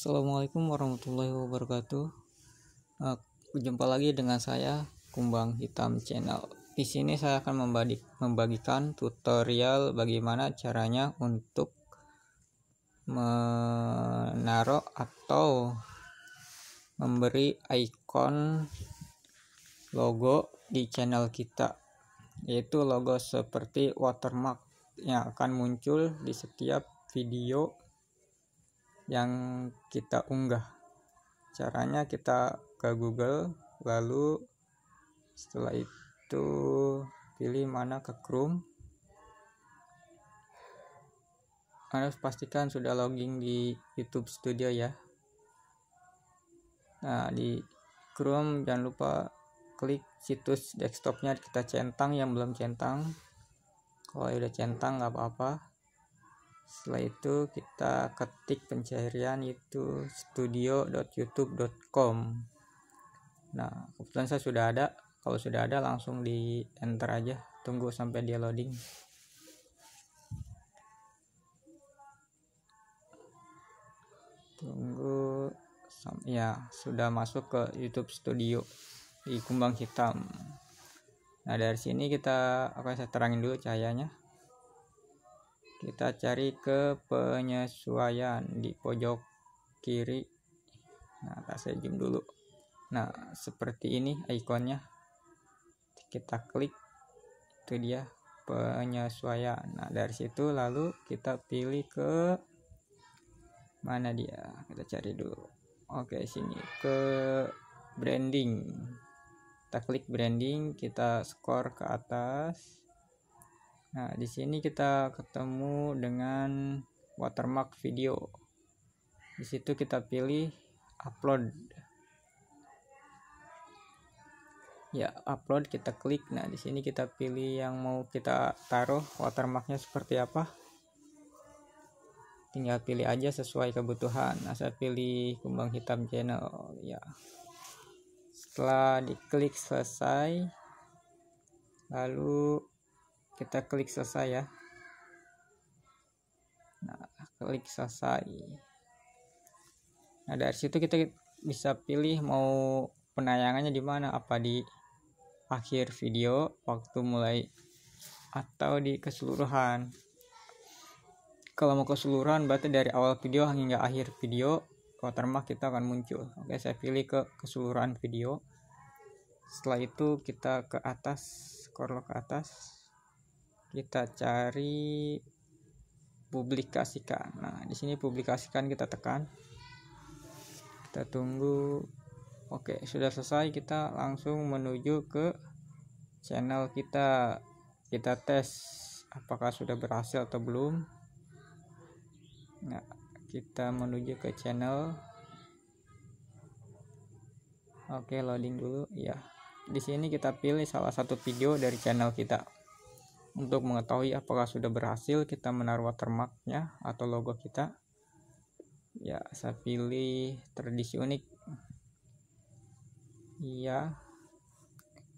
Assalamualaikum warahmatullahi wabarakatuh. Uh, jumpa lagi dengan saya Kumbang Hitam Channel. Di sini saya akan membagikan tutorial bagaimana caranya untuk menaruh atau memberi icon logo di channel kita yaitu logo seperti watermark yang akan muncul di setiap video yang kita unggah. Caranya kita ke Google, lalu setelah itu pilih mana ke Chrome. Harus pastikan sudah login di YouTube Studio ya. Nah, di Chrome jangan lupa klik situs desktopnya kita centang yang belum centang kalau udah centang nggak apa-apa setelah itu kita ketik pencarian itu studio.youtube.com nah kebetulan saya sudah ada kalau sudah ada langsung di enter aja tunggu sampai dia loading tunggu ya sudah masuk ke YouTube Studio di Kumbang Hitam nah dari sini kita akan saya terangin dulu cahayanya kita cari ke penyesuaian di pojok kiri nah tak saya zoom dulu nah seperti ini ikonnya kita klik itu dia penyesuaian nah dari situ lalu kita pilih ke mana dia kita cari dulu oke sini ke branding kita klik branding kita skor ke atas Nah, di sini kita ketemu dengan watermark video. Di situ kita pilih upload. Ya, upload kita klik. Nah, di sini kita pilih yang mau kita taruh watermarknya seperti apa. Tinggal pilih aja sesuai kebutuhan. Nah, saya pilih kumbang hitam channel ya. Setelah diklik selesai, lalu kita klik selesai ya nah klik selesai nah dari situ kita bisa pilih mau penayangannya di mana apa di akhir video waktu mulai atau di keseluruhan kalau mau keseluruhan berarti dari awal video hingga akhir video watermark kita akan muncul oke saya pilih ke keseluruhan video setelah itu kita ke atas scroll ke atas kita cari publikasikan nah di sini publikasikan kita tekan kita tunggu oke sudah selesai kita langsung menuju ke channel kita kita tes apakah sudah berhasil atau belum nah kita menuju ke channel oke loading dulu ya di sini kita pilih salah satu video dari channel kita untuk mengetahui apakah sudah berhasil kita menaruh watermarknya atau logo kita, ya saya pilih tradisi unik. Iya,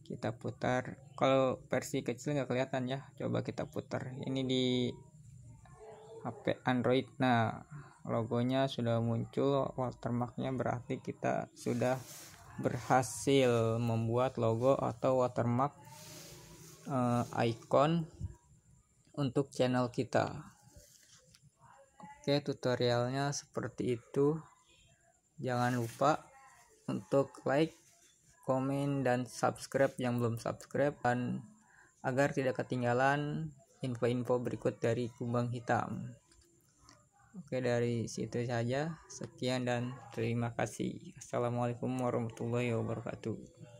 kita putar. Kalau versi kecil nggak kelihatan ya, coba kita putar. Ini di HP Android. Nah, logonya sudah muncul, watermarknya berarti kita sudah berhasil membuat logo atau watermark uh, icon untuk channel kita oke tutorialnya seperti itu jangan lupa untuk like komen dan subscribe yang belum subscribe dan agar tidak ketinggalan info-info berikut dari kubang hitam. Oke dari situ saja sekian dan terima kasih. Assalamualaikum warahmatullahi wabarakatuh.